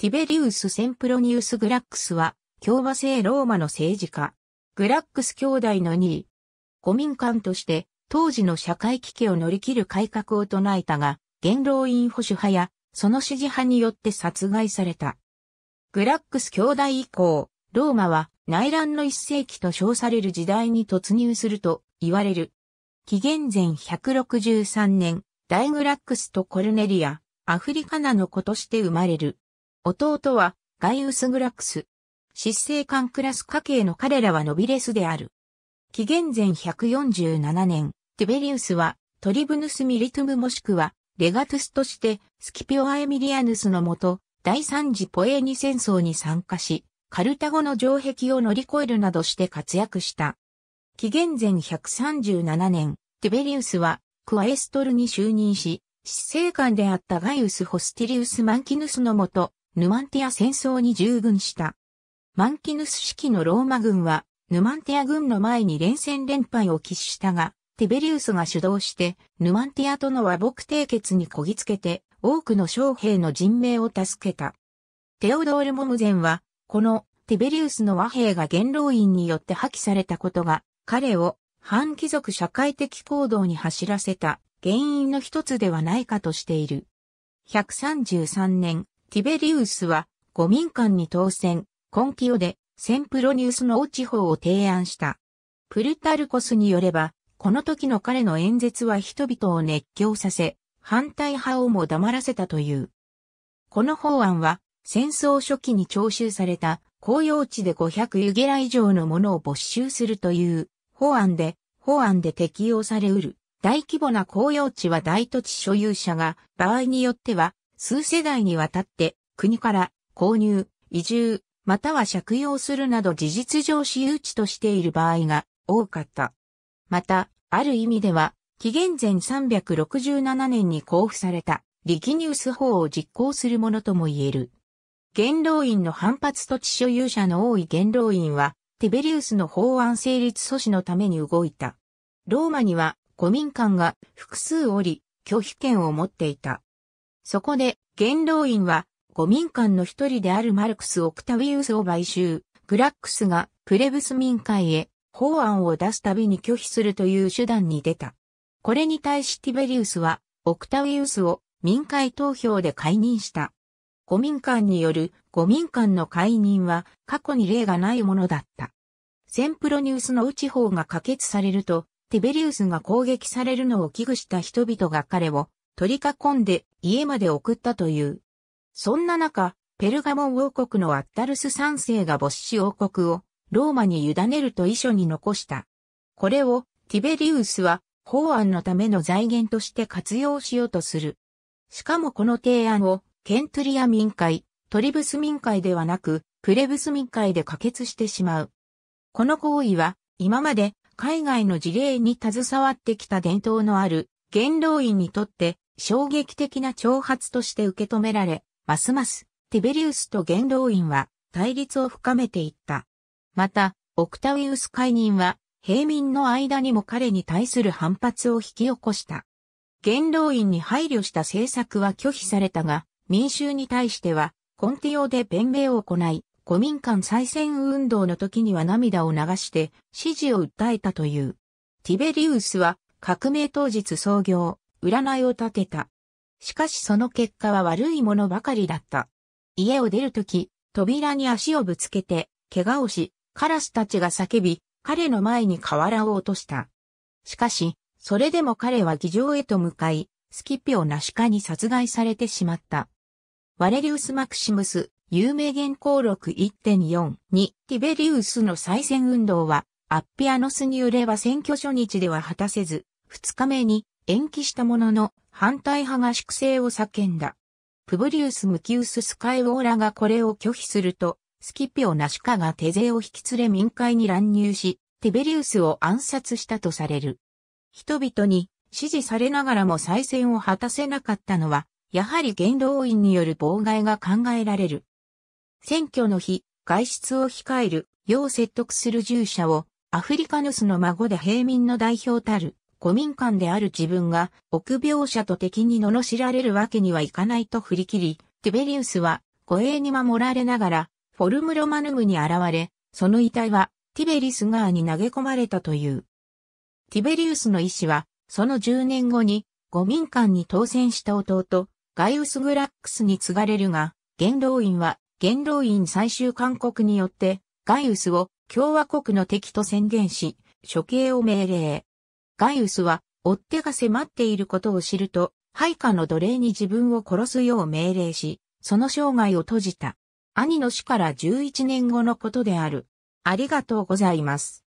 ティベリウス・センプロニウス・グラックスは、共和制ローマの政治家。グラックス兄弟の2位。古民官として、当時の社会危機を乗り切る改革を唱えたが、元老院保守派や、その支持派によって殺害された。グラックス兄弟以降、ローマは内乱の一世紀と称される時代に突入すると言われる。紀元前163年、大グラックスとコルネリア、アフリカナの子として生まれる。弟はガイウス・グラクス。執政官クラス家系の彼らはノビレスである。紀元前147年、ティベリウスはトリブヌス・ミリトゥムもしくはレガトゥスとしてスキピオ・アエミリアヌスのもと第三次ポエーニ戦争に参加し、カルタゴの城壁を乗り越えるなどして活躍した。紀元前137年、ティベリウスはクワエストルに就任し、執政官であったガイウス・ホスティリウス・マンキヌスのもと、ヌマンティア戦争に従軍した。マンキヌス式のローマ軍は、ヌマンティア軍の前に連戦連敗を喫したが、ティベリウスが主導して、ヌマンティアとの和睦締結にこぎつけて、多くの将兵の人命を助けた。テオドール・モムゼンは、このティベリウスの和平が元老院によって破棄されたことが、彼を反貴族社会的行動に走らせた原因の一つではないかとしている。133年、ティベリウスは、五民間に当選、コンキオで、センプロニウスの地方を提案した。プルタルコスによれば、この時の彼の演説は人々を熱狂させ、反対派をも黙らせたという。この法案は、戦争初期に徴収された公用地で500ユゲラ以上のものを没収するという法案で、法案で適用されうる。大規模な公用地は大土地所有者が場合によっては数世代にわたって国から購入、移住、または借用するなど事実上私有地としている場合が多かった。また、ある意味では、紀元前367年に交付された力ニュース法を実行するものとも言える。元老院の反発土地所有者の多い元老院は、ティベリウスの法案成立阻止のために動いた。ローマには、古民間が複数おり、拒否権を持っていた。そこで、元老院は、五民間の一人であるマルクス・オクタウィウスを買収、グラックスがプレブス民会へ法案を出すたびに拒否するという手段に出た。これに対しティベリウスは、オクタウィウスを民会投票で解任した。五民間による五民間の解任は過去に例がないものだった。センプロニウスの内法が可決されると、ティベリウスが攻撃されるのを危惧した人々が彼を取り囲んで家まで送ったという。そんな中、ペルガモン王国のアッタルス3世が没死王国をローマに委ねると遺書に残した。これをティベリウスは法案のための財源として活用しようとする。しかもこの提案をケントリア民会、トリブス民会ではなく、プレブス民会で可決してしまう。この行為は、今まで海外の事例に携わってきた伝統のある元老院にとって衝撃的な挑発として受け止められ、ますますティベリウスと元老院は対立を深めていった。また、オクタウィウス解任は、平民の間にも彼に対する反発を引き起こした。元老院に配慮した政策は拒否されたが、民衆に対しては、コンティオで弁明を行い、古民間再選運動の時には涙を流して支持を訴えたという。ティベリウスは革命当日創業、占いを立てた。しかしその結果は悪いものばかりだった。家を出るとき、扉に足をぶつけて、怪我をし、カラスたちが叫び、彼の前に瓦を落とした。しかし、それでも彼は議場へと向かい、スキピオナシカに殺害されてしまった。ワレリウス・マクシムス、有名原稿録1.4に、ティベリウスの再選運動は、アッピアノスに売れは選挙初日では果たせず、2日目に延期したものの、反対派が粛清を叫んだ。プブリウス・ムキウス・スカイウォーラがこれを拒否すると、スキピオ・ナシカが手勢を引き連れ民会に乱入し、ティベリウスを暗殺したとされる。人々に支持されながらも再選を果たせなかったのは、やはり元老院による妨害が考えられる。選挙の日、外出を控える、要説得する従者を、アフリカヌスの孫で平民の代表たる、古民間である自分が臆病者と敵に罵られるわけにはいかないと振り切り、ティベリウスは護衛に守られながらフォルムロマヌムに現れ、その遺体はティベリス側に投げ込まれたという。ティベリウスの意志は、その10年後に、五民間に当選した弟、ガイウス・グラックスに継がれるが、元老院は、元老院最終勧告によって、ガイウスを共和国の敵と宣言し、処刑を命令。ガイウスは、追っ手が迫っていることを知ると、配下の奴隷に自分を殺すよう命令し、その生涯を閉じた。兄の死から11年後のことである。ありがとうございます。